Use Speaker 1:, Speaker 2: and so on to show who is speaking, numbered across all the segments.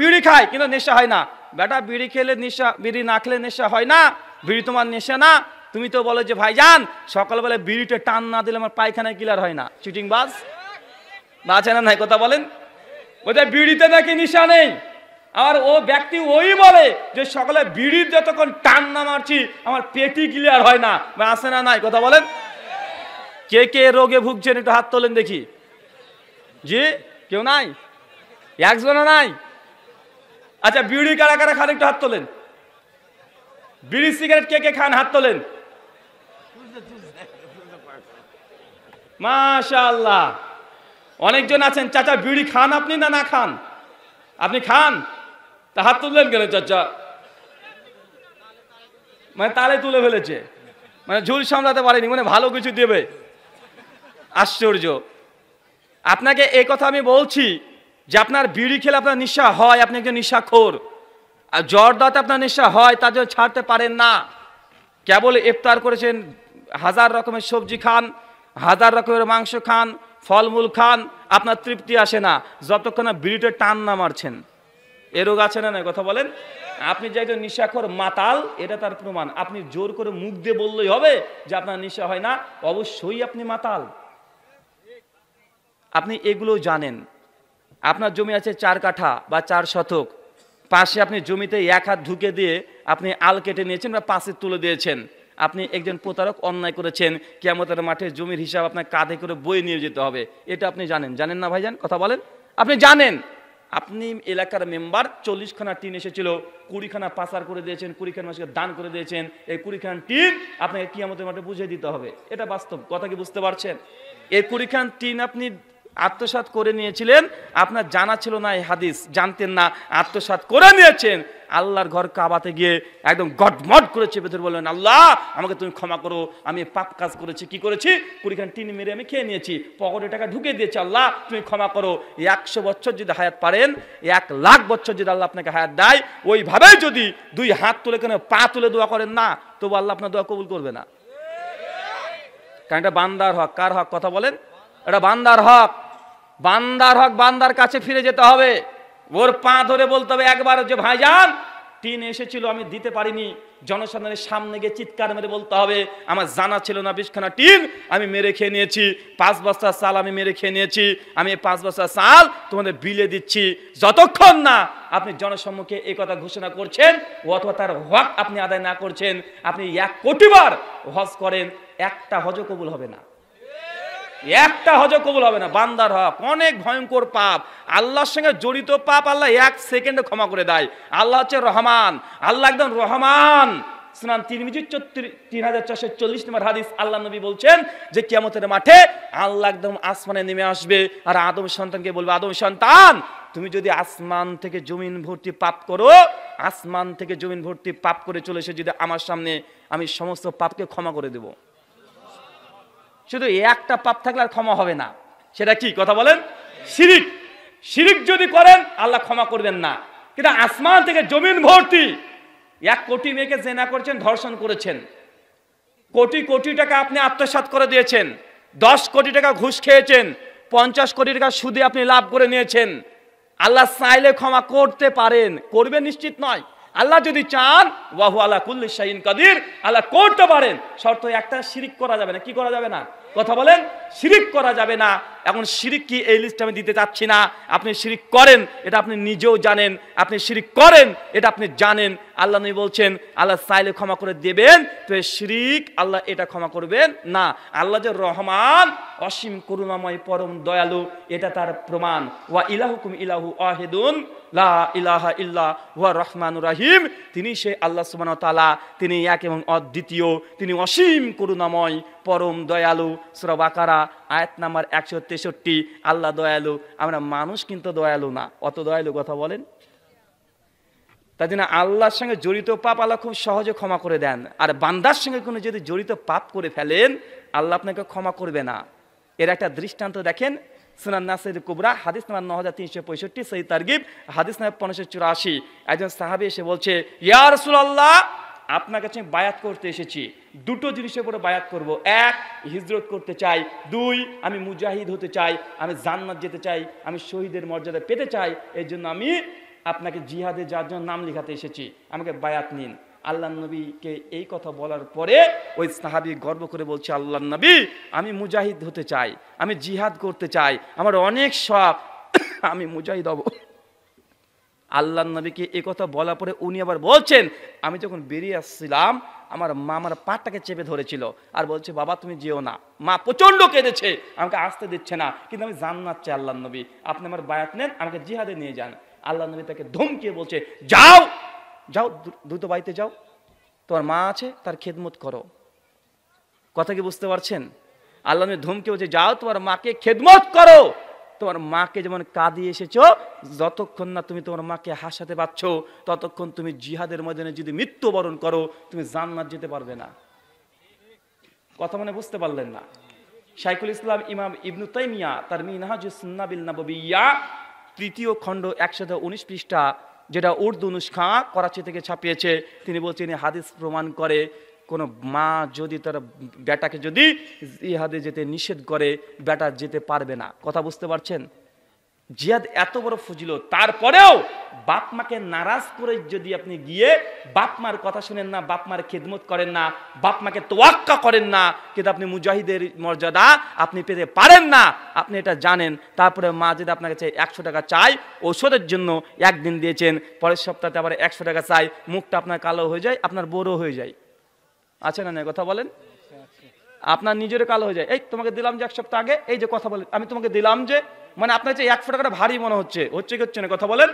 Speaker 1: বিড়ি খায় কিন্তু নেশা হয় না বেটা বিড়ি খেলে নেশা বিড়ি না খেলে নেশা হয় না বিড়ি তোমার নেশা না তুমি তো বলো যে ভাইজান সকালবেলা বিড়িটা টান না দিলে আমার পায়খানায় কিলার হয় না চিটিং বাস আছে না নাই কথা বলেন বোধহয় বিড়িতে নাকি নেশা নেই আর ও ব্যক্তি ওই বলে যে সকালে বিড়ির যতক্ষণ টান না মারছি আমার পেটি ক্লিয়ার হয় না বা আসে না নাই কথা বলেন কে কে রোগে ভুগছেন একটু হাত তোলেন দেখি জি কেউ নাই একজনও নাই আচ্ছা বিড়ি কারা কারা খান একটু হাত তোলেন বিড়ি সিগারেট কে কে খান হাত তোলেন মাশাল্লাহ অনেকজন আছেন চাচা বিড়ি খান আপনি না না খান আপনি খান তা হাত তুললেন কেন চাচা মানে তালে তুলে ফেলেছে মানে ঝুল সামলাতে পারেনি মানে ভালো কিছু দেবে আশ্চর্য আপনাকে এ কথা আমি বলছি যে আপনার বিড়ি খেলে আপনার নেশা হয় আপনি একজন নেশাখোর আর জ্বর দাঁতে আপনার নেশা হয় তা জন্য ছাড়তে পারেন না কেবল ইফতার করেছেন হাজার রকমের সবজি খান হাজার রকমের মাংস খান ফলমূল খান আপনার তৃপ্তি আসে না যতক্ষণ না বিড়িটা টান না মারছেন এ রোগ আছে না না কথা বলেন আপনি যে একজন নিশাখর মাতাল এটা তার প্রমাণ আপনি জোর করে মুখ দিয়ে বললেই হবে যে আপনার নিশা হয় না অবশ্যই আপনি মাতাল আপনি এগুলো জানেন আপনার জমি আছে চার কাঠা বা চার শতক পাশে আপনি জমিতে এক হাত ঢুকে দিয়ে আপনি আল কেটে নিয়েছেন বা পাশে তুলে দিয়েছেন আপনি একজন প্রতারক অন্যায় করেছেন কেমতের মাঠে জমির হিসাব আপনার কাঁধে করে বয়ে নিয়ে যেতে হবে এটা আপনি জানেন জানেন না ভাইজান কথা বলেন আপনি জানেন আপনি এলাকার মেম্বার চল্লিশখানা টিন এসেছিল কুড়িখানা পাচার করে দিয়েছেন কুড়িখানা মানুষকে দান করে দিয়েছেন এই কুড়িখান টিন আপনাকে কিয়ামতের মাঠে বুঝিয়ে দিতে হবে এটা বাস্তব কথা কি বুঝতে পারছেন এই কুড়িখান টিন আপনি আত্মসাত করে নিয়েছিলেন আপনার জানা ছিল না এই হাদিস জানতেন না আত্মসাত করে নিয়েছেন আল্লাহর ঘর কাবাতে গিয়ে একদম গটমট করেছে চেপে বললেন আল্লাহ আমাকে তুমি ক্ষমা করো আমি পাপ কাজ করেছি কি করেছি কুড়িখান টিন মেরে আমি খেয়ে নিয়েছি পকেটে টাকা ঢুকে দিয়েছি আল্লাহ তুমি ক্ষমা করো একশো বছর যদি হায়াত পারেন এক লাখ বছর যদি আল্লাহ আপনাকে হায়াত দেয় ওইভাবেই যদি দুই হাত তুলে কেন পা তুলে দোয়া করেন না তবু আল্লাহ আপনার দোয়া কবুল করবে না কারণ এটা বান্দার হক কার হক কথা বলেন এটা বান্দার হক বান্দার হক বান্দার কাছে ফিরে যেতে হবে ওর পা ধরে বলতে হবে একবার যে ভাইজান টিন এসেছিল আমি দিতে পারিনি জনসাধারণের সামনে গিয়ে চিৎকার মেরে বলতে হবে আমার জানা ছিল না বিষখানা টিন আমি মেরে খেয়ে নিয়েছি পাঁচ বস্তা চাল আমি মেরে খেয়ে নিয়েছি আমি পাঁচ বস্তা চাল তোমাদের বিলে দিচ্ছি যতক্ষণ না আপনি জনসম্মুখে এই কথা ঘোষণা করছেন অথবা তার হক আপনি আদায় না করছেন আপনি এক কোটিবার হজ করেন একটা হজ কবুল হবে না একটা হজ কবুল হবে না বান্দার হক অনেক ভয়ঙ্কর পাপ আল্লাহর সঙ্গে জড়িত পাপ আল্লাহ এক সেকেন্ডে ক্ষমা করে দেয় আল্লাহ হচ্ছে রহমান আল্লাহ একদম রহমান সুনান তিরমিজি তিন হাজার চারশো চল্লিশ নম্বর হাদিস আল্লাহ নবী বলছেন যে কিয়ামতের মাঠে আল্লাহ একদম আসমানে নেমে আসবে আর আদম সন্তানকে বলবে আদম সন্তান তুমি যদি আসমান থেকে জমিন ভর্তি পাপ করো আসমান থেকে জমিন ভর্তি পাপ করে চলে এসে যদি আমার সামনে আমি সমস্ত পাপকে ক্ষমা করে দেবো শুধু একটা পাপ থাকলে আর ক্ষমা হবে না সেটা কি কথা বলেন শিরিক শিরিক যদি করেন আল্লাহ ক্ষমা করবেন না কিন্তু আসমান থেকে জমিন ভর্তি এক কোটি মেয়েকে জেনা করেছেন ধর্ষণ করেছেন কোটি কোটি টাকা আপনি আত্মসাত করে দিয়েছেন দশ কোটি টাকা ঘুষ খেয়েছেন পঞ্চাশ কোটি টাকা সুদে আপনি লাভ করে নিয়েছেন আল্লাহ চাইলে ক্ষমা করতে পারেন করবে নিশ্চিত নয় আল্লাহ যদি চান ওয়াহু আল্লাহ কুল্লি শাহিন কাদির আল্লাহ করতে পারেন শর্ত একটা শিরিক করা যাবে না কি করা যাবে না কথা বলেন শিরিক করা যাবে না এখন শিরিক কি এই লিস্ট আমি দিতে চাচ্ছি না আপনি শিরিক করেন এটা আপনি নিজেও জানেন আপনি শিরিক করেন এটা আপনি জানেন আল্লাহ নবী বলছেন আল্লাহ সাইলে ক্ষমা করে দেবেন তো শিরিক আল্লাহ এটা ক্ষমা করবেন না আল্লাহ যে রহমান অসীম করুণাময় পরম দয়ালু এটা তার প্রমাণ ওয়া ইলাহুকুম ইলাহু আহেদুন লা ইলাহা ইল্লা ওয়া রহমানুর রাহিম তিনি সে আল্লাহ সুবান তালা তিনি এক এবং অদ্বিতীয় তিনি অসীম করুণাময় পরম দয়ালু সুরা বাকারা আয়াত নাম্বার একশো তেষট্টি আল্লাহ দয়ালু আমরা মানুষ কিন্তু দয়ালু না অত দয়ালু কথা বলেন তাই জন্য আল্লাহর সঙ্গে জড়িত পাপ আল্লাহ খুব সহজে ক্ষমা করে দেন আর বান্দার সঙ্গে কোনো যদি জড়িত পাপ করে ফেলেন আল্লাহ আপনাকে ক্ষমা করবে না এর একটা দৃষ্টান্ত দেখেন সুনান নাসির কুবরা হাদিস নাম্বার ন হাজার তিনশো পঁয়ষট্টি সেই তার্গিব হাদিস নাম্বার পনেরোশো চুরাশি একজন সাহাবি এসে বলছে ইয়ার সুল্লাহ আপনার কাছে আমি বায়াত করতে এসেছি দুটো জিনিসের উপরে বায়াত করব এক হিজরত করতে চাই দুই আমি মুজাহিদ হতে চাই আমি জান্নাত যেতে চাই আমি শহীদের মর্যাদা পেতে চাই এর জন্য আমি আপনাকে জিহাদে যার জন্য নাম লেখাতে এসেছি আমাকে বায়াত নিন আল্লাহ নবীকে এই কথা বলার পরে ওই সাহাবি গর্ব করে বলছে আল্লাহ নবী আমি মুজাহিদ হতে চাই আমি জিহাদ করতে চাই আমার অনেক শখ আমি মুজাহিদ হব আল্লাহ নবীকে এ কথা বলা পরে উনি আবার বলছেন আমি যখন বেরিয়ে আসছিলাম আমার মা আমার পাটাকে চেপে ধরেছিল আর বলছে বাবা তুমি যেও না মা প্রচণ্ড কেঁদেছে আমাকে আসতে দিচ্ছে না কিন্তু আমি জানাচ্ছি চাই আল্লাহ নবী আপনি আমার বায়াত নেন আমাকে জিহাদে নিয়ে যান আল্লাহ নবী তাকে ধমকিয়ে বলছে যাও যাও দ্রুত বাড়িতে যাও তোমার মা আছে তার খেদমত করো কথা কি বুঝতে পারছেন আল্লাহ ধমকে বলছে যাও তোমার মাকে খেদমত করো তোমার মাকে যেমন কাঁদিয়ে এসেছ যতক্ষণ না তুমি তোমার মাকে হাসাতে পারছ ততক্ষণ তুমি জিহাদের ময়দানে যদি মৃত্যুবরণ করো তুমি জান্নাত যেতে পারবে না কথা মানে বুঝতে পারলেন না সাইকুল ইসলাম ইমাম ইবনু তাইমিয়া তার মিনহাজ সুন্নাবিল তৃতীয় খণ্ড একসাথে উনিশ পৃষ্ঠা যেটা উর্দু নুসখা করাচি থেকে ছাপিয়েছে তিনি বলছেন হাদিস প্রমাণ করে কোনো মা যদি তার বেটাকে যদি ইহাদে যেতে নিষেধ করে বেটা যেতে পারবে না কথা বুঝতে পারছেন জিয়াদ এত বড় ফুজিল তারপরেও বাপ মাকে নারাজ করে যদি আপনি গিয়ে বাপ মার কথা শোনেন না বাপ মার খেদমত করেন না বাপ মাকে তোয়াক্কা করেন না কিন্তু আপনি মুজাহিদের মর্যাদা আপনি পেতে পারেন না আপনি এটা জানেন তারপরে মা যদি আপনার কাছে একশো টাকা চায় ওষুধের জন্য একদিন দিয়েছেন পরের সপ্তাহে আবার একশো টাকা চাই মুখটা আপনার কালো হয়ে যায় আপনার বড়ো হয়ে যায় আছে না কথা বলেন আপনার নিজের কালো হয়ে যায় এই তোমাকে দিলাম যে এক সপ্তাহ আগে এই যে কথা বলেন আমি তোমাকে দিলাম যে মানে আপনার যে এক ফোটা করে ভারী মনে হচ্ছে হচ্ছে কি হচ্ছে না কথা বলেন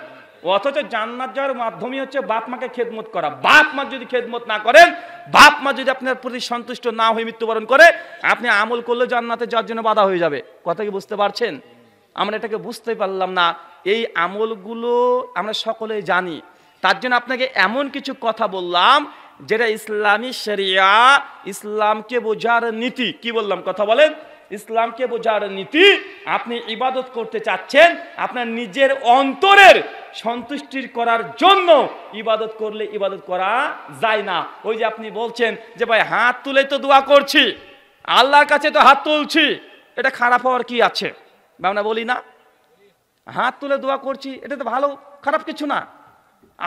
Speaker 1: অথচ জান্নাত যাওয়ার মাধ্যমে হচ্ছে বাপ মাকে খেদমত করা বাপ মা যদি খেদমত না করেন বাপ মা যদি আপনার প্রতি সন্তুষ্ট না হয়ে মৃত্যুবরণ করে আপনি আমল করলে জান্নাতে যাওয়ার জন্য বাধা হয়ে যাবে কথা কি বুঝতে পারছেন আমরা এটাকে বুঝতে পারলাম না এই আমলগুলো আমরা সকলে জানি তার জন্য আপনাকে এমন কিছু কথা বললাম যেটা ইসলামী শরিয়া ইসলামকে বোঝার নীতি কি বললাম কথা বলেন ইসলামকে বোঝার নীতি আপনি ইবাদত করতে চাচ্ছেন আপনার নিজের অন্তরের সন্তুষ্টির করার জন্য ইবাদত করলে ইবাদত করা যায় না ওই যে আপনি বলছেন যে ভাই হাত তুলে তো দোয়া করছি আল্লাহর কাছে তো হাত তুলছি এটা খারাপ হওয়ার কি আছে আমরা বলি না হাত তুলে দোয়া করছি এটা তো ভালো খারাপ কিছু না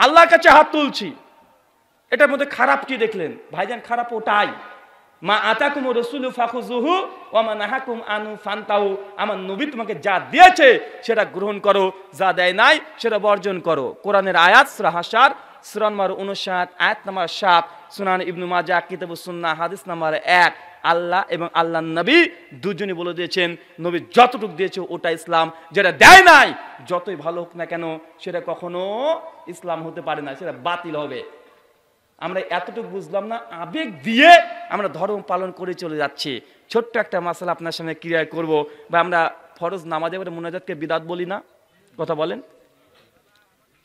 Speaker 1: আল্লাহর কাছে হাত তুলছি এটার মধ্যে খারাপ কি দেখলেন ভাইজান খারাপ ওটাই মা আতাকুম রসুল ফাকুজুহু ওমা নাহাকুম আনু ফান্তাউ আমার নবী তোমাকে যা দিয়েছে সেটা গ্রহণ করো যা দেয় নাই সেটা বর্জন করো কোরআনের আয়াত শ্রাহাসার সুরানমার উনষাট আয়াত নাম্বার সাত সুনান ইবনু মাজা কিতাব সুন্না হাদিস নাম্বার এক আল্লাহ এবং আল্লাহ নবী দুজনে বলে দিয়েছেন নবী যতটুক দিয়েছে ওটা ইসলাম যেটা দেয় নাই যতই ভালো হোক না কেন সেটা কখনো ইসলাম হতে পারে না সেটা বাতিল হবে আমরা এতটুকু বুঝলাম না আবেগ দিয়ে আমরা ধর্ম পালন করে চলে যাচ্ছি ছোট্ট একটা মাসালা আপনার সামনে ক্রিয়া করব বা আমরা ফরজ নামাজে মোনাজাতকে বিদাত বলি না কথা বলেন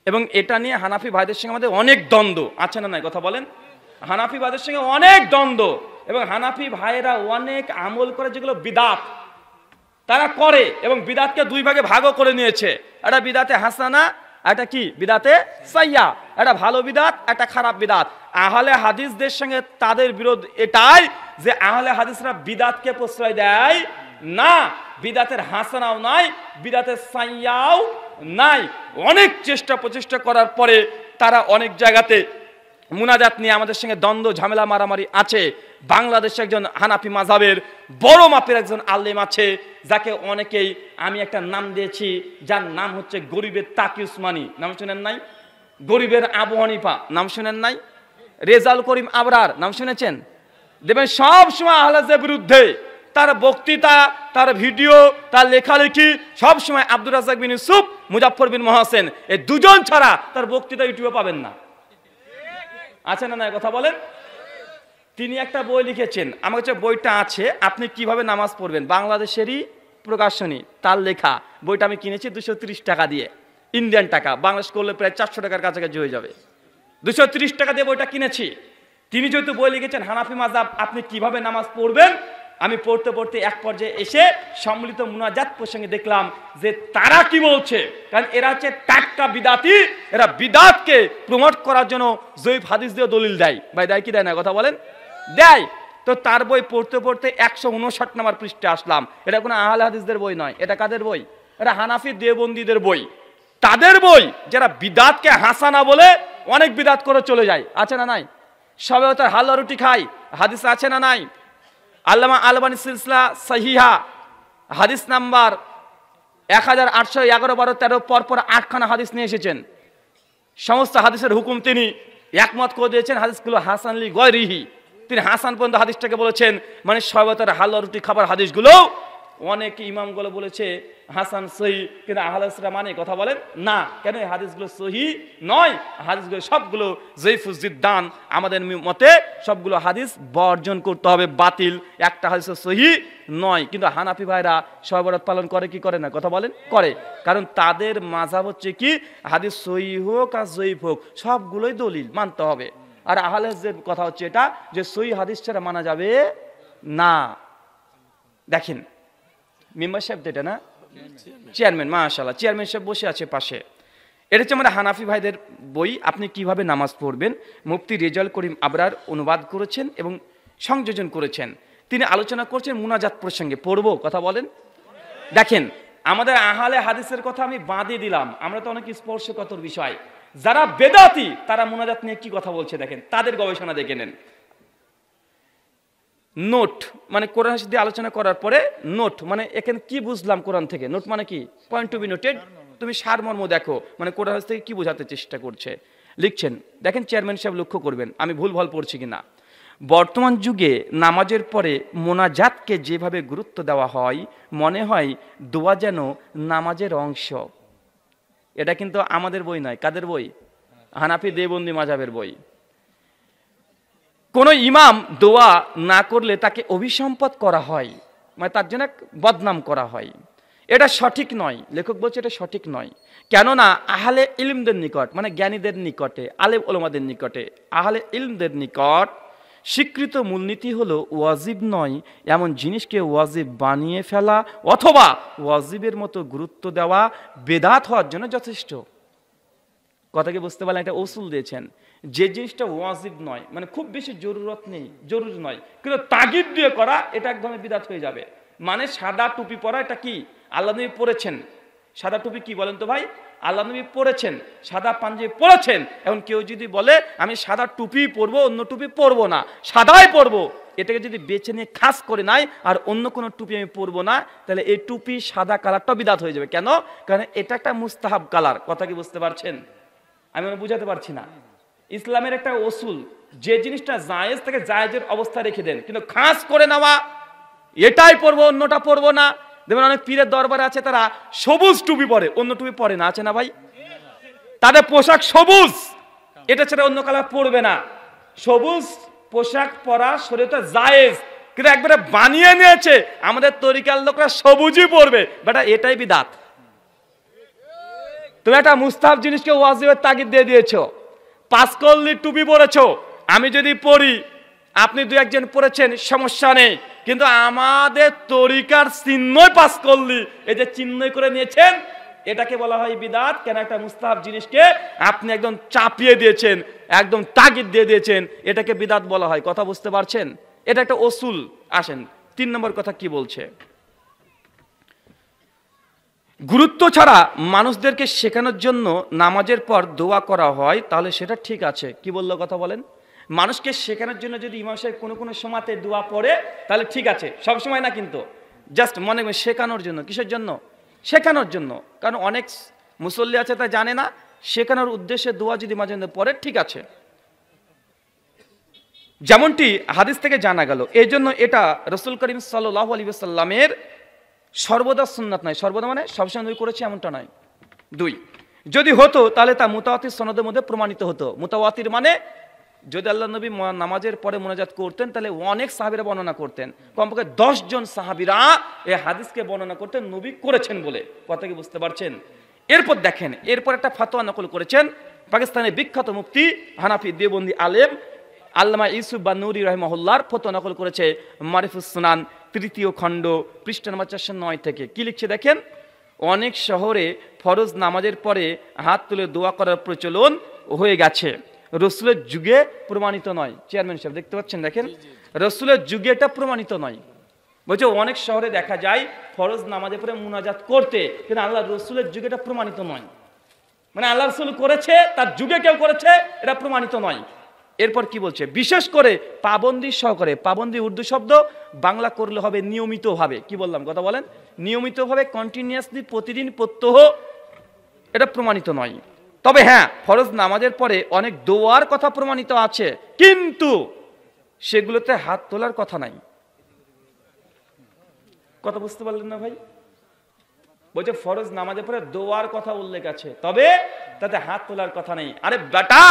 Speaker 1: এবং এটা নিয়ে হানাফি ভাইদের সঙ্গে আমাদের অনেক দ্বন্দ্ব আছে না নাই কথা বলেন হানাফি ভাইদের সঙ্গে অনেক দ্বন্দ্ব এবং হানাফি ভাইয়েরা অনেক আমল করে যেগুলো বিদাত তারা করে এবং বিদাতকে দুই ভাগে ভাগও করে নিয়েছে একটা বিদাতে হাসানা এটা কি বিদাতে সাইয়া এটা ভালো বিদাত এটা খারাপ বিদাত আহলে হাদিসদের সঙ্গে তাদের বিরোধ এটাই যে আহলে হাদিসরা বিদাতকে প্রশ্রয় দেয় না বিদাতের হাসানাও নাই বিদাতের সাইয়াও নাই অনেক চেষ্টা প্রচেষ্টা করার পরে তারা অনেক জায়গাতে মুনাজাত নিয়ে আমাদের সঙ্গে দ্বন্দ্ব ঝামেলা মারামারি আছে বাংলাদেশে একজন হানাফি মাঝাবের বড় মাপের একজন আলেম আছে যাকে অনেকেই আমি একটা নাম দিয়েছি যার নাম হচ্ছে গরিবের তাকি উসমানি নাম শুনেন নাই গরিবের আবু হানিফা নাম শুনেন নাই রেজাল করিম আবরার নাম শুনেছেন দেবেন সব সময় আহলাজের বিরুদ্ধে তার বক্তৃতা তার ভিডিও তার লেখালেখি সব সময় আব্দুল রাজাক বিন ইউসুফ মুজাফর বিন মহাসেন এই দুজন ছাড়া তার বক্তৃতা ইউটিউবে পাবেন না আছে না না কথা বলেন তিনি একটা বই লিখেছেন আমার কাছে বইটা আছে আপনি কিভাবে নামাজ পড়বেন বাংলাদেশেরই প্রকাশনী তার লেখা বইটা আমি কিনেছি দুশো টাকা দিয়ে ইন্ডিয়ান টাকা বাংলাদেশ করলে প্রায় চারশো টাকার কাছাকাছি হয়ে যাবে দুশো টাকা দিয়ে বইটা কিনেছি তিনি যেহেতু বই লিখেছেন হানাফি মাজাব আপনি কিভাবে নামাজ পড়বেন আমি পড়তে পড়তে এক পর্যায়ে এসে সম্মিলিত মুনাজাত প্রসঙ্গে দেখলাম যে তারা কি বলছে কারণ এরা হচ্ছে টাটকা বিদাতি এরা বিদাতকে প্রমোট করার জন্য জৈব হাদিস দিয়ে দলিল দেয় ভাই দেয় কি দেয় না কথা বলেন দেয় তো তার বই পড়তে পড়তে একশো উনষাট নাম্বার পৃষ্ঠে আসলাম এটা কোনো আহাল হাদিসদের বই নয় এটা কাদের বই এটা হানাফি দেবন্দীদের বই তাদের বই যারা বিদাতকে হাসানা বলে অনেক বিদাত করে চলে যায় আছে না নাই সবে তার হালুয়া রুটি খায় হাদিস আছে না নাই আল্লামা আলবানি সিলসিলা সহিহা হাদিস নাম্বার এক হাজার আটশো এগারো বারো তেরো পরপর আটখানা হাদিস নিয়ে এসেছেন সমস্ত হাদিসের হুকুম তিনি একমত করে দিয়েছেন হাদিসগুলো হাসানলি রিহি তিনি হাসান পর্যন্ত হাদিসটাকে বলেছেন মানে সবাতার হালুয়া রুটি খাবার হাদিসগুলো অনেক ইমামগুলো বলেছে হাসান সহি কিন্তু আহলাসরা মানে কথা বলেন না কেন এই হাদিসগুলো সহি নয় হাদিসগুলো সবগুলো জৈফুজিদ দান আমাদের মতে সবগুলো হাদিস বর্জন করতে হবে বাতিল একটা হাদিস সহি নয় কিন্তু হানাফি ভাইরা সহবরত পালন করে কি করে না কথা বলেন করে কারণ তাদের মাঝাব হচ্ছে কি হাদিস সহি হোক আর জৈফ হোক সবগুলোই দলিল মানতে হবে আর আহলে আহলেজের কথা হচ্ছে এটা যে সই হাদিস ছাড়া মানা যাবে না দেখেন মেম্বার সাহেব এটা না চেয়ারম্যান মাশাল্লাহ চেয়ারম্যান সাহেব বসে আছে পাশে এটা হচ্ছে আমাদের হানাফি ভাইদের বই আপনি কিভাবে নামাজ পড়বেন মুফতি রেজাল করিম আবরার অনুবাদ করেছেন এবং সংযোজন করেছেন তিনি আলোচনা করছেন মুনাজাত প্রসঙ্গে পড়ব কথা বলেন দেখেন আমাদের আহালে হাদিসের কথা আমি বাঁধে দিলাম আমরা তো অনেক স্পর্শকতর বিষয় যারা বেদাতি তারা মোনাজাত নিয়ে কি কথা বলছে দেখেন তাদের গবেষণা দেখে নেন নোট মানে কোরআন হাসি দিয়ে আলোচনা করার পরে নোট মানে এখানে কি বুঝলাম কোরআন থেকে নোট মানে কি পয়েন্ট টু বি নোটেড তুমি সারমর্ম দেখো মানে কোরআন হাসি থেকে কি বোঝাতে চেষ্টা করছে লিখছেন দেখেন চেয়ারম্যান সাহেব লক্ষ্য করবেন আমি ভুল ভাল পড়ছি কি না বর্তমান যুগে নামাজের পরে মোনাজাতকে যেভাবে গুরুত্ব দেওয়া হয় মনে হয় দোয়া যেন নামাজের অংশ এটা কিন্তু আমাদের বই নয় কাদের বই হানাফি দেবন্দি মাজাবের বই কোন ইমাম দোয়া না করলে তাকে অভিসম্পদ করা হয় মানে তার জন্য বদনাম করা হয় এটা সঠিক নয় লেখক বলছে এটা সঠিক নয় কেননা আহলে ইলমদের নিকট মানে জ্ঞানীদের নিকটে আলেব ওলমাদের নিকটে আহলে ইলমদের নিকট স্বীকৃত মূলনীতি হলো ওয়াজিব নয় এমন জিনিসকে ওয়াজিব বানিয়ে ফেলা অথবা ওয়াজিবের মতো গুরুত্ব দেওয়া বেদাত হওয়ার জন্য যথেষ্ট কথাকে বুঝতে পারলে একটা ওসুল দিয়েছেন যে জিনিসটা ওয়াজিব নয় মানে খুব বেশি জরুরত নেই জরুরি নয় কিন্তু তাগিদ দিয়ে করা এটা এক ধরনের বিদাত হয়ে যাবে মানে সাদা টুপি পরা এটা কি আল্লাহ পড়েছেন সাদা টুপি কি বলেন তো ভাই আল্লাহ নবী পরেছেন সাদা পাঞ্জাবি পরেছেন এখন কেউ যদি বলে আমি সাদা টুপি পরবো অন্য টুপি পরবো না সাদাই পরবো এটাকে যদি বেছে নিয়ে খাস করে নাই আর অন্য কোনো টুপি আমি পরবো না তাহলে এই টুপি সাদা কালারটা বিদাত হয়ে যাবে কেন কারণ এটা একটা মুস্তাহাব কালার কথা কি বুঝতে পারছেন আমি বুঝাতে পারছি না ইসলামের একটা ওসুল যে জিনিসটা জায়েজ থেকে জায়েজের অবস্থা রেখে দেন কিন্তু খাস করে নেওয়া এটাই পরবো অন্যটা পরবো না দেখবেন অনেক পীরের দরবারে আছে তারা সবুজ টুপি পরে অন্য টুপি পরে না আছে না ভাই তাদের পোশাক সবুজ এটা ছাড়া অন্য কালার পরবে না সবুজ পোশাক পরা শরীরটা জায়েজ কিন্তু একবারে বানিয়ে নিয়েছে আমাদের তরিকার লোকরা সবুজই পরবে বেটা এটাই বিদাত তুমি একটা মুস্তাফ জিনিসকে ওয়াজিবের তাগিদ দিয়ে দিয়েছ পাঁচকল্লির টুপি পরেছ আমি যদি পড়ি আপনি দু একজন পড়েছেন সমস্যা নেই কিন্তু আমাদের তরিকার চিহ্নই পাস করলি এই যে চিহ্নই করে নিয়েছেন এটাকে বলা হয় বিদাত কেন একটা মুস্তাহ জিনিসকে আপনি একদম চাপিয়ে দিয়েছেন একদম তাগিদ দিয়ে দিয়েছেন এটাকে বিদাত বলা হয় কথা বুঝতে পারছেন এটা একটা অসুল আসেন তিন নম্বর কথা কি বলছে গুরুত্ব ছাড়া মানুষদেরকে শেখানোর জন্য নামাজের পর দোয়া করা হয় তাহলে সেটা ঠিক আছে কি বললো কথা বলেন মানুষকে শেখানোর জন্য যদি ইমাম সাহেব কোনো কোনো সময়তে দোয়া পড়ে তাহলে ঠিক আছে সব সময় না কিন্তু জাস্ট মনে করি শেখানোর জন্য কিসের জন্য শেখানোর জন্য কারণ অনেক মুসল্লি আছে তা জানে না শেখানোর উদ্দেশ্যে দোয়া যদি মাঝে মধ্যে পড়ে ঠিক আছে যেমনটি হাদিস থেকে জানা গেল এই জন্য এটা রসুল করিম সাল্লাহ আলী সাল্লামের সর্বদা সুন্নাত নয় সর্বদা মানে সবসময় দুই করেছে এমনটা নয় দুই যদি হতো তাহলে তা মুতাওয়াতির সনদের মধ্যে প্রমাণিত হতো মুতাওয়াতির মানে যদি আল্লাহ নবী নামাজের পরে মোনাজাত করতেন তাহলে অনেক সাহাবিরা বর্ণনা করতেন কমপক্ষে দশজন সাহাবিরা এই হাদিসকে বর্ণনা করতেন নবী করেছেন বলে কথা কি বুঝতে পারছেন এরপর দেখেন এরপর একটা ফাতোয়া নকল করেছেন পাকিস্তানের বিখ্যাত মুফতি হানাফি দেবন্দি আলেম আল্লামা ইউসুফ বা নুরি রহমহল্লার ফতোয়া নকল করেছে মারিফুসনান তৃতীয় খণ্ড পৃষ্ঠা নম্বর চারশো নয় থেকে কি লিখছে দেখেন অনেক শহরে ফরজ নামাজের পরে হাত তুলে দোয়া করার প্রচলন হয়ে গেছে রসুলের যুগে প্রমাণিত নয় চেয়ারম্যান সাহেব দেখতে পাচ্ছেন দেখেন রসুলের যুগে এটা প্রমাণিত নয় বলছে অনেক শহরে দেখা যায় ফরজ নামাজে পরে মুনাজাত করতে কিন্তু আল্লাহ রসুলের যুগে এটা প্রমাণিত নয় মানে আল্লাহ রসুল করেছে তার যুগে কেউ করেছে এটা প্রমাণিত নয় এরপর কি বলছে বিশেষ করে পাবন্দি সহকারে পাবন্দি উর্দু শব্দ বাংলা করলে হবে নিয়মিতভাবে কি বললাম কথা বলেন নিয়মিতভাবে কন্টিনিউয়াসলি প্রতিদিন প্রত্যহ এটা প্রমাণিত নয় তবে হ্যাঁ ফরজ নামাজের পরে অনেক দোয়ার কথা প্রমাণিত আছে কিন্তু সেগুলোতে হাত তোলার কথা নাই কথা বুঝতে পারলেন না ভাই বলছে ফরজ নামাজের পরে দোয়ার কথা উল্লেখ আছে তবে তাতে হাত তোলার কথা নেই আরে বেটা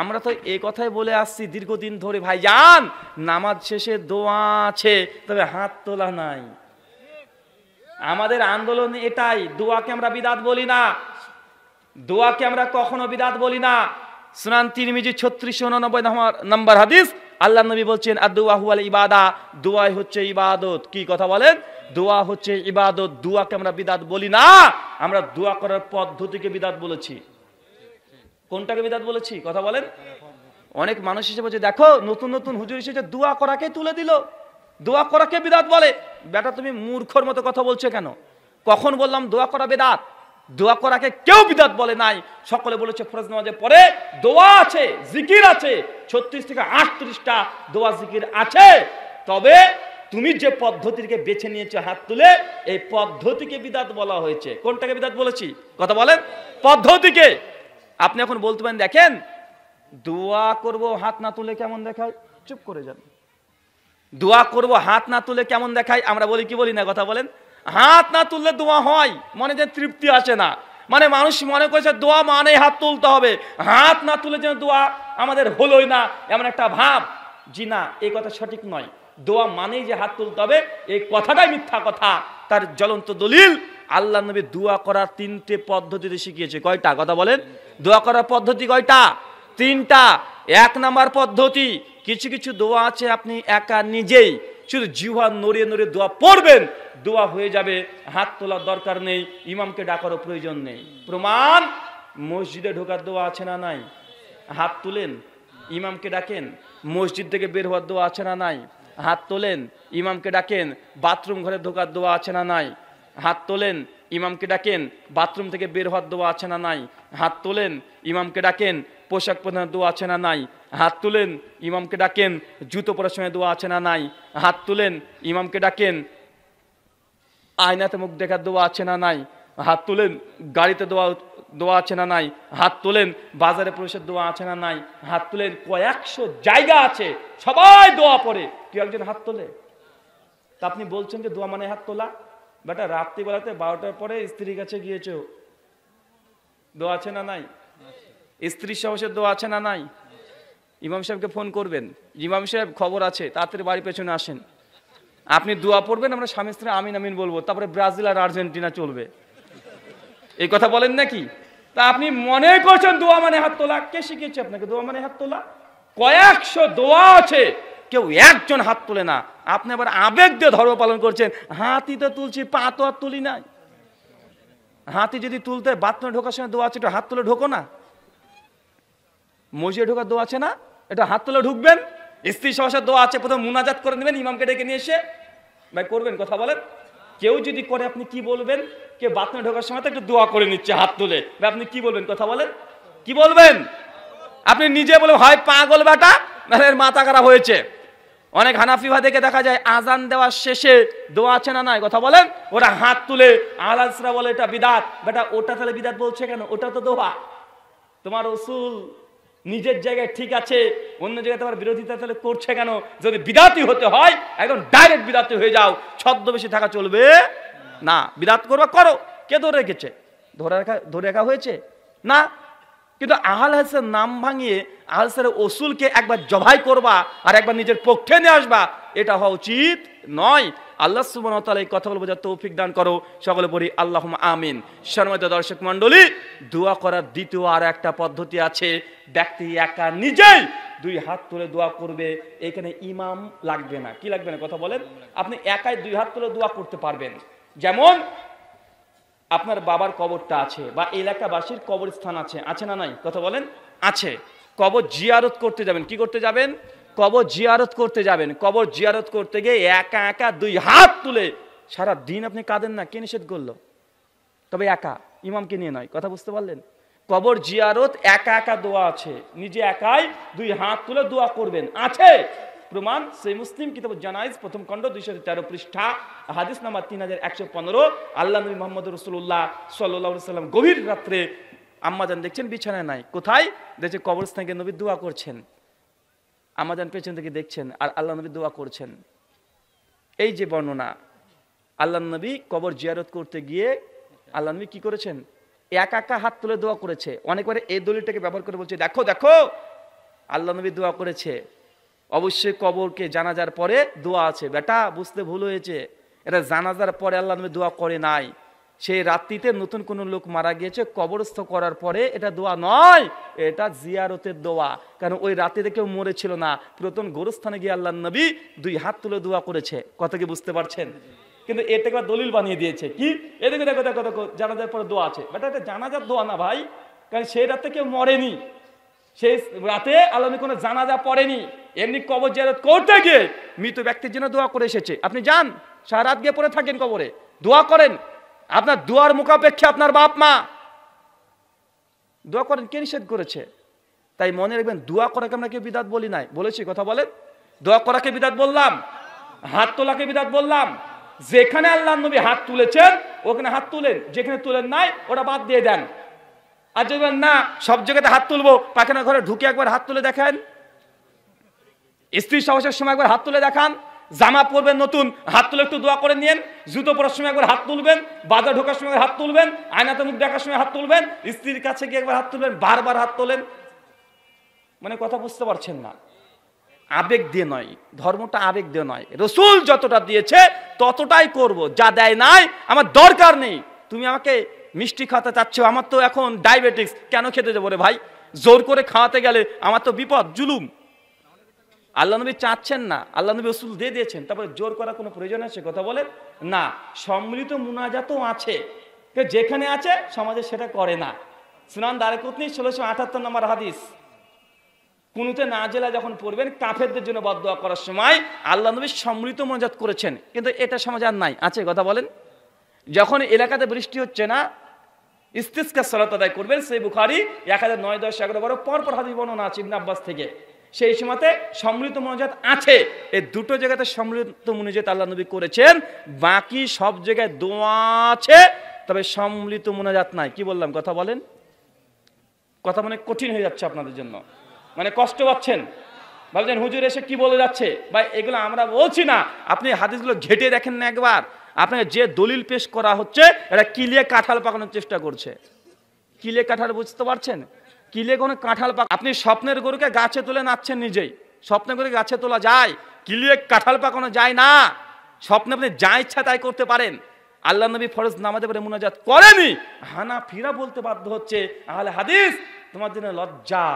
Speaker 1: আমরা তো এ কথাই বলে আসছি দীর্ঘদিন ধরে ভাই যান নামাজ শেষে দোয়া আছে তবে হাত তোলা নাই আমাদের আন্দোলন এটাই দোয়াকে আমরা বিদাত বলি না দোয়াকে আমরা কখনো বিদাত বলি না সুনান তিরমিজি ছত্রিশ উননব্বই নম্বর হাদিস আল্লাহ নবী বলছেন আর দোয়া হুয়াল ইবাদা দোয়াই হচ্ছে ইবাদত কি কথা বলেন দোয়া হচ্ছে ইবাদত দোয়াকে আমরা বিদাত বলি না আমরা দোয়া করার পদ্ধতিকে বিদাত বলেছি কোনটাকে বিদাত বলেছি কথা বলেন অনেক মানুষ হিসেবে বলছে দেখো নতুন নতুন হুজুর হিসেবে দোয়া করাকে তুলে দিল দোয়া করাকে বিদাত বলে বেটা তুমি মূর্খর মতো কথা বলছো কেন কখন বললাম দোয়া করা বেদাত দোয়া করাকে কেউ বিদাত বলে নাই সকলে বলেছে ফরজ নামাজে পরে দোয়া আছে জিকির আছে ছত্রিশ থেকে আটত্রিশটা দোয়া জিকির আছে তবে তুমি যে পদ্ধতিকে বেছে নিয়েছো হাত তুলে এই পদ্ধতিকে বিদাত বলা হয়েছে কোনটাকে বিদাত বলেছি কথা বলেন পদ্ধতিকে আপনি এখন বলতে পারেন দেখেন দোয়া করব হাত না তুলে কেমন দেখায় চুপ করে যান দোয়া করব হাত না তুলে কেমন দেখায় আমরা বলি কি বলি না কথা বলেন হাত না তুললে দোয়া হয় মনে যে তৃপ্তি আসে না মানে মানুষ মনে করেছে দোয়া মানে হাত তুলতে হবে হাত না তুলে যেন দোয়া আমাদের হলোই না এমন একটা ভাব জি না এই কথা সঠিক নয় দোয়া মানেই যে হাত তুলতে হবে এই কথাটাই মিথ্যা কথা তার জ্বলন্ত দলিল আল্লাহ নবী দোয়া করার তিনটে পদ্ধতিতে শিখিয়েছে কয়টা কথা বলেন দোয়া করার পদ্ধতি কয়টা তিনটা এক নাম্বার পদ্ধতি কিছু কিছু দোয়া আছে আপনি একা নিজেই শুধু জিহা নড়িয়ে নড়িয়ে দোয়া পড়বেন দোয়া হয়ে যাবে হাত তোলার দরকার নেই ইমামকে ডাকারও প্রয়োজন নেই প্রমাণ মসজিদে ঢোকার দোয়া আছে না নাই হাত তুলেন ইমামকে ডাকেন মসজিদ থেকে বের হওয়ার দোয়া আছে না নাই হাত তোলেন ইমামকে ডাকেন বাথরুম ঘরে ঢোকার দোয়া আছে না নাই হাত তোলেন ইমামকে ডাকেন বাথরুম থেকে বের হওয়ার দোয়া আছে না নাই হাত তোলেন ইমামকে ডাকেন পোশাক প্রধান দোয়া আছে না নাই হাত তুলেন ইমামকে ডাকেন জুতো পরার সময় দোয়া আছে না নাই হাত তুলেন ইমামকে ডাকেন আয়নাতে মুখ দেখার দোয়া আছে না নাই হাত তুলেন গাড়িতে দোয়া দোয়া আছে না নাই হাত তোলেন বাজারে প্রবেশের দোয়া আছে না নাই হাত তোলেন কয়েকশো জায়গা আছে সবাই দোয়া পড়ে কেউ একজন হাত তোলে তা আপনি বলছেন যে দোয়া মানে হাত তোলা বেটা রাত্রিবেলাতে বারোটার পরে স্ত্রীর কাছে গিয়েছ দোয়া আছে না নাই স্ত্রীর সাহসের দোয়া আছে না নাই ইমাম সাহেবকে ফোন করবেন ইমাম সাহেব খবর আছে তাড়াতাড়ি বাড়ি পেছনে আসেন আপনি দোয়া পড়বেন আমরা স্বামী স্ত্রী আমিন আমিন বলবো তারপরে ব্রাজিল আর আর্জেন্টিনা চলবে এই কথা বলেন নাকি তা আপনি মনে করছেন দোয়া মানে হাত তোলা কে শিখিয়েছে আপনাকে দোয়া মানে হাত তোলা কয়েকশো দোয়া আছে কেউ একজন হাত তোলে না আপনি আবার আবেগ দিয়ে ধর্ম পালন করছেন হাতি তো তুলছি পা তো আর তুলি নাই হাতি যদি তুলতে বাথরুমে ঢোকার সময় দোয়া আছে একটু হাত তুলে ঢোকো না মসজিদে ঢোকার দোয়া আছে না এটা হাত তুলে ঢুকবেন স্ত্রী সহসা দোয়া আছে প্রথম মুনাজাত করে নেবেন ইমামকে ডেকে নিয়ে এসে ভাই করবেন কথা বলেন কেউ যদি করে আপনি কি বলবেন কে বাথরুমে ঢোকার সময় তো একটু দোয়া করে নিচ্ছে হাত তুলে ভাই আপনি কি বলবেন কথা বলেন কি বলবেন আপনি নিজে বলে হয় পাগল বাটা নাহলে মানে মাথা খারাপ হয়েছে অনেক হানাফিভা দেখে দেখা যায় আজান দেওয়ার শেষে দোয়া আছে না নাই কথা বলেন ওরা হাত তুলে আলাসরা বলে এটা বিদাত বেটা ওটা তাহলে বিদাত বলছে কেন ওটা তো দোয়া তোমার রসুল নিজের জায়গায় ঠিক আছে অন্য জায়গায় তোমার বিরোধিতা তাহলে করছে কেন যদি বিদাতি হতে হয় একদম ডাইরেক্ট বিদাতি হয়ে যাও ছদ্মবেশী থাকা চলবে না বিদাত করবা করো কে ধরে রেখেছে ধরে রাখা ধরে রাখা হয়েছে না কিন্তু আহাল হাসের নাম ভাঙিয়ে আহাল হাসের ওসুলকে একবার জবাই করবা আর একবার নিজের পক্ষে নিয়ে আসবা এটা হওয়া উচিত নয় আল্লাহ সুবাহতালা এই কথাগুলো বোঝার তৌফিক দান করো সকলে বলি আল্লাহ আমিন সম্মানিত দর্শক মণ্ডলী দোয়া করার দ্বিতীয় আর একটা পদ্ধতি আছে ব্যক্তি একা নিজেই দুই হাত তুলে দোয়া করবে এখানে ইমাম লাগবে না কি লাগবে না কথা বলেন আপনি একাই দুই হাত তুলে দোয়া করতে পারবেন যেমন আপনার বাবার কবরটা আছে বা এলাকাবাসীর কবরস্থান আছে আছে না নাই কথা বলেন আছে কবর জিয়ারত করতে যাবেন কি করতে যাবেন কবর জিয়ারত করতে যাবেন কবর জিয়ারত করতে গিয়ে একা একা দুই হাত তুলে সারা দিন আপনি কাঁদেন না কে নিষেধ করলো তবে একা ইমামকে নিয়ে নয় কথা বুঝতে পারলেন কবর জিয়ারত একা একা দোয়া আছে নিজে একাই দুই হাত তুলে দোয়া করবেন আছে প্রমাণ সেই মুসলিম কিতাব জানাইজ প্রথম খণ্ড দুইশো তেরো পৃষ্ঠা হাদিস নাম্বার তিন হাজার একশো পনেরো আল্লাহ নবী মোহাম্মদ রসুল্লাহ সাল্লাম গভীর রাত্রে আম্মাজান দেখছেন বিছানায় নাই কোথায় দেখছে কবরস্থানকে নবী দোয়া করছেন আমাদের পেছন থেকে দেখছেন আর আল্লাহ নবী দোয়া করছেন এই যে বর্ণনা আল্লাহ নবী কবর জিয়ারত করতে গিয়ে আল্লাহ নবী কি করেছেন এক একা হাত তুলে দোয়া করেছে অনেকবার এই দলিলটাকে ব্যবহার করে বলছে দেখো দেখো আল্লাহ নবী দোয়া করেছে অবশ্যই কবরকে জানাজার পরে দোয়া আছে বেটা বুঝতে ভুল হয়েছে এটা জানাজার পরে আল্লাহ নবী দোয়া করে নাই সেই রাত্রিতে নতুন কোনো লোক মারা গিয়েছে কবরস্থ করার পরে এটা দোয়া নয় এটা জিয়ারতের দোয়া কারণ ওই রাত্রিতে কেউ মরেছিল না প্রথম গোরস্থানে গিয়ে আল্লাহ নবী দুই হাত তুলে দোয়া করেছে কথা কি বুঝতে পারছেন কিন্তু এটাকে দলিল বানিয়ে দিয়েছে কি এদিকে দেখো দেখো দেখো জানাজার পরে দোয়া আছে বেটা এটা জানাজার দোয়া না ভাই কারণ সেই রাতে কেউ মরেনি সেই রাতে আল্লাহ কোনো জানাজা পড়েনি এমনি কবর জিয়ারত করতে গিয়ে মৃত ব্যক্তির জন্য দোয়া করে এসেছে আপনি যান সারা রাত গিয়ে পরে থাকেন কবরে দোয়া করেন আপনার দুয়ার মুখাপেক্ষে আপনার বাপ মা দোয়া করেন কে নিষেধ করেছে তাই মনে রাখবেন দোয়া করাকে আমরা কেউ বিদাত বলি নাই বলেছি কথা বলেন দোয়া করাকে বিদাত বললাম হাত তোলাকে বিদাত বললাম যেখানে আল্লাহ নবী হাত তুলেছেন ওখানে হাত তুলেন যেখানে তুলেন নাই ওটা বাদ দিয়ে দেন আর যদি না সব জায়গাতে হাত তুলবো পাখানা ঘরে ঢুকে একবার হাত তুলে দেখেন স্ত্রী সহসের সময় একবার হাত তুলে দেখান জামা পরবেন নতুন হাত তুলে একটু দোয়া করে নিন জুতো পরার সময় একবার হাত তুলবেন বাজার ঢোকার সময় হাত তুলবেন আয়নাতে মুখ দেখার সময় হাত তুলবেন স্ত্রীর কাছে গিয়ে একবার হাত তুলবেন বারবার হাত তোলেন মানে কথা বুঝতে পারছেন না আবেগ দিয়ে নয় ধর্মটা আবেগ দিয়ে নয় রসুল যতটা দিয়েছে ততটাই করব যা দেয় নাই আমার দরকার নেই তুমি আমাকে মিষ্টি খাওয়াতে চাচ্ছ আমার তো এখন ডায়াবেটিস কেন খেতে যাবো রে ভাই জোর করে খাওয়াতে গেলে আমার তো বিপদ জুলুম আল্লাহ নবী চাচ্ছেন না আল্লাহ নবী রসুল দিয়ে দিয়েছেন তারপরে জোর করা কোনো প্রয়োজন আছে কথা বলেন না সম্মিলিত মুনাজাতও আছে যেখানে আছে সমাজে সেটা করে না সুনান দারেকুতনি ষোলোশো আটাত্তর নম্বর হাদিস কুনুতে না জেলা যখন পড়বেন কাফেরদের জন্য দোয়া করার সময় আল্লাহ নবী সম্মিলিত মুনাজাত করেছেন কিন্তু এটা সমাজ আর নাই আছে কথা বলেন যখন এলাকাতে বৃষ্টি হচ্ছে না ইস্তিস্কার সরাত আদায় করবেন সেই বুখারি এক হাজার নয় দশ এগারো বারো পরপর হাদিস বর্ণনা আছে ইবনে আব্বাস থেকে সেই সময়তে সম্মিলিত মনোজাত আছে এই দুটো জায়গাতে সম্মিলিত মনোজাত আল্লাহ নবী করেছেন বাকি সব জায়গায় দোয়া আছে তবে সম্মিলিত মোনাজাত নাই কি বললাম কথা বলেন কথা মানে কঠিন হয়ে যাচ্ছে আপনাদের জন্য মানে কষ্ট পাচ্ছেন ভাবছেন হুজুর এসে কি বলে যাচ্ছে বা এগুলো আমরা বলছি না আপনি হাদিসগুলো ঘেটে দেখেন না একবার আপনাকে যে দলিল পেশ করা হচ্ছে এটা কিলিয়ে কাঁঠাল পাকানোর চেষ্টা করছে কিলে কাঁঠাল বুঝতে পারছেন কিলে কোনো কাঁঠাল পাক আপনি স্বপ্নের গরুকে গাছে তুলে নাচছেন নিজেই স্বপ্নের গরুকে গাছে তোলা যায় কিলিয়ে কাঁঠাল পাকানো যায় না স্বপ্নে আপনি যা ইচ্ছা তাই করতে পারেন আল্লাহ নবী ফরজ নামাজে পরে মুনাজাত করেনি হানা ফিরা বলতে বাধ্য হচ্ছে আহলে হাদিস তোমার জন্য লজ্জা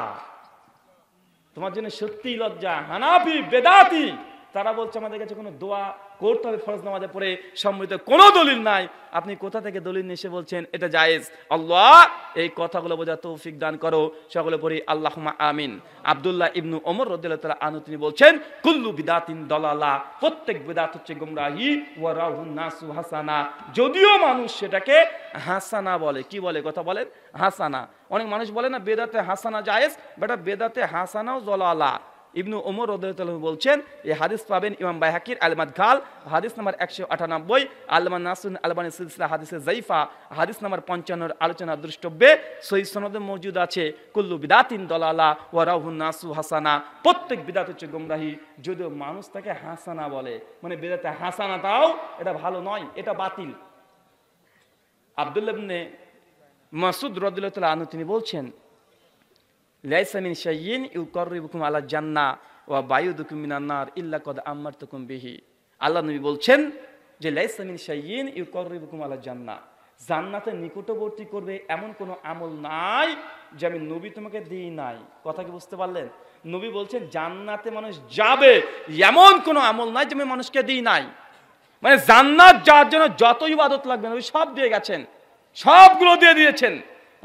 Speaker 1: তোমার জন্য সত্যিই লজ্জা হানাফি বেদাতি তারা বলছে আমাদের কাছে কোনো দোয়া করতে হবে ফরজ নামাজে পড়ে সম্মিলিত কোনো দলিল নাই আপনি কোথা থেকে দলিল নিয়ে এসে বলছেন এটা জায়েজ আল্লাহ এই কথাগুলো বোঝা তৌফিক দান করো সকলে পড়ি আল্লাহ আমিন আবদুল্লাহ ইবনু ওমর রদুল্লাহ আনু তিনি বলছেন কুল্লু বিদাতিন দলালা প্রত্যেক বিদাত হচ্ছে গুমরাহি ওয়া রাহুন নাসু হাসানা যদিও মানুষ সেটাকে হাসানা বলে কি বলে কথা বলেন হাসানা অনেক মানুষ বলে না বেদাতে হাসানা জায়েজ বেটা বেদাতে হাসানাও জলালা ইবনু ওমর রদুল্লাহ বলছেন এই হাদিস পাবেন ইমাম বাইহাকির আলমাদ ঘাল হাদিস নাম্বার একশো আটানব্বই আলমান নাসুন আলমান সিলসিলা হাদিসে জাইফা হাদিস নাম্বার পঞ্চান্নর আলোচনা দ্রষ্টব্যে সই সনদে মজুদ আছে কুল্লু বিদাতিন দলালা ও রাহু নাসু হাসানা প্রত্যেক বিদাত হচ্ছে গুমরাহি যদিও মানুষ তাকে হাসানা বলে মানে বিদাতে হাসানা তাও এটা ভালো নয় এটা বাতিল আবদুল্লাবনে মাসুদ রদুল্লাহ আনু তিনি বলছেন লাইসামিন শাইন ইউ আলা জান্না ওয়া বায়ুদুকুম মিনান্নার ইল্লা কদ আম্মার বিহি আল্লাহ নবী বলছেন যে লাইসামিন শাইন ইউ আলা জান্না জান্নাতের নিকটবর্তী করবে এমন কোনো আমল নাই যে আমি নবী তোমাকে দিই নাই কথা কি বুঝতে পারলেন নবী বলছেন জান্নাতে মানুষ যাবে এমন কোনো আমল নাই যে আমি মানুষকে দিই নাই মানে জান্নাত যাওয়ার জন্য যতই ইবাদত লাগবে নবী সব দিয়ে গেছেন সবগুলো দিয়ে দিয়েছেন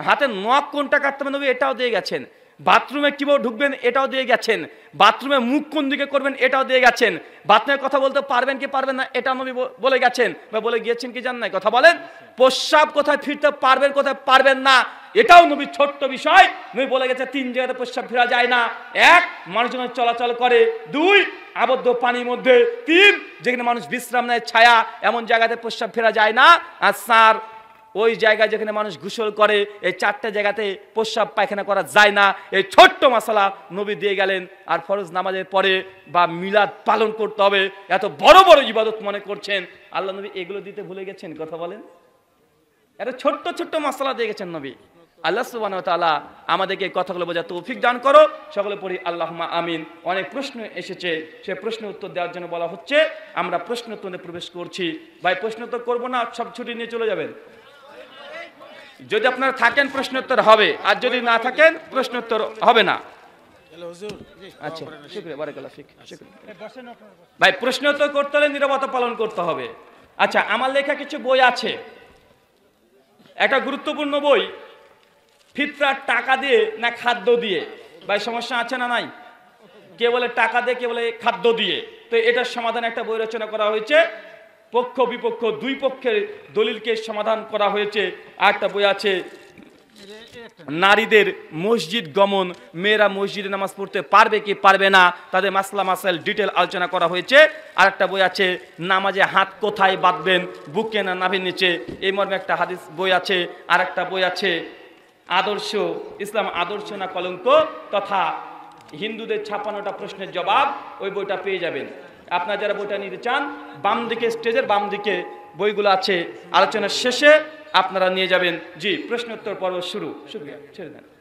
Speaker 1: হাতে নখ কোনটা কাটতে হবে নবী এটাও দিয়ে গেছেন বাথরুমে কীভাবে ঢুকবেন এটাও দিয়ে গেছেন বাথরুমে মুখ কোন দিকে করবেন এটাও দিয়ে গেছেন বাথরুমে কথা বলতে পারবেন কি পারবেন না এটা নবী বলে গেছেন বা বলে গিয়েছেন কি জান নাই কথা বলেন প্রস্রাব কোথায় ফিরতে পারবেন কোথায় পারবেন না এটাও নবী ছোট্ট বিষয় নবী বলে গেছে তিন জায়গাতে প্রস্রাব ফেরা যায় না এক মানুষজন চলাচল করে দুই আবদ্ধ পানির মধ্যে তিন যেখানে মানুষ বিশ্রাম নেয় ছায়া এমন জায়গাতে প্রস্রাব ফেরা যায় না আর সার ওই জায়গায় যেখানে মানুষ গোসল করে এই চারটে জায়গাতে প্রস্রাব পায়খানা করা যায় না এই ছোট্ট মশালা নবী দিয়ে গেলেন আর ফরজ নামাজের পরে বা মিলাদ পালন করতে হবে এত বড় বড় ইবাদত মনে করছেন আল্লাহ নবী এগুলো দিতে ভুলে গেছেন কথা বলেন এত ছোট্ট ছোট্ট মশলা দিয়ে গেছেন নবী আল্লাহ সুবান তালা আমাদেরকে কথাগুলো বোঝা তৌফিক দান করো সকলে পড়ি আল্লাহ আমিন অনেক প্রশ্ন এসেছে সে প্রশ্ন উত্তর দেওয়ার জন্য বলা হচ্ছে আমরা প্রশ্ন উত্তরে প্রবেশ করছি ভাই প্রশ্ন তো করবো না সব ছুটি নিয়ে চলে যাবেন যদি আপনারা থাকেন প্রশ্নোত্তর হবে আর যদি না থাকেন প্রশ্নোত্তর হবে না ভাই প্রশ্ন উত্তর ভাই প্রশ্নোত্তর করতে হলে নিরবতা পালন করতে হবে আচ্ছা আমার লেখা কিছু বই আছে একটা গুরুত্বপূর্ণ বই ফিতরার টাকা দিয়ে না খাদ্য দিয়ে ভাই সমস্যা আছে না নাই কে বলে টাকা দিয়ে কে বলে খাদ্য দিয়ে তো এটার সমাধান একটা বই রচনা করা হয়েছে পক্ষ বিপক্ষ দুই পক্ষের দলিলকে সমাধান করা হয়েছে আরেকটা বই আছে নারীদের মসজিদ গমন মেয়েরা মসজিদে নামাজ পড়তে পারবে কি পারবে না তাদের মাসলা মাসাইল ডিটেল আলোচনা করা হয়েছে আর একটা বই আছে নামাজে হাত কোথায় বাঁধবেন বুকে না নাভের নিচে এই মর্মে একটা হাদিস বই আছে আর একটা বই আছে আদর্শ ইসলাম আদর্শ না কলঙ্ক তথা হিন্দুদের ছাপানোটা প্রশ্নের জবাব ওই বইটা পেয়ে যাবেন আপনারা যারা বইটা নিতে চান বাম দিকে স্টেজের বাম দিকে বইগুলো আছে আলোচনার শেষে আপনারা নিয়ে যাবেন জি প্রশ্নোত্তর পর্ব শুরু শুক্রিয়া ছেড়ে দেন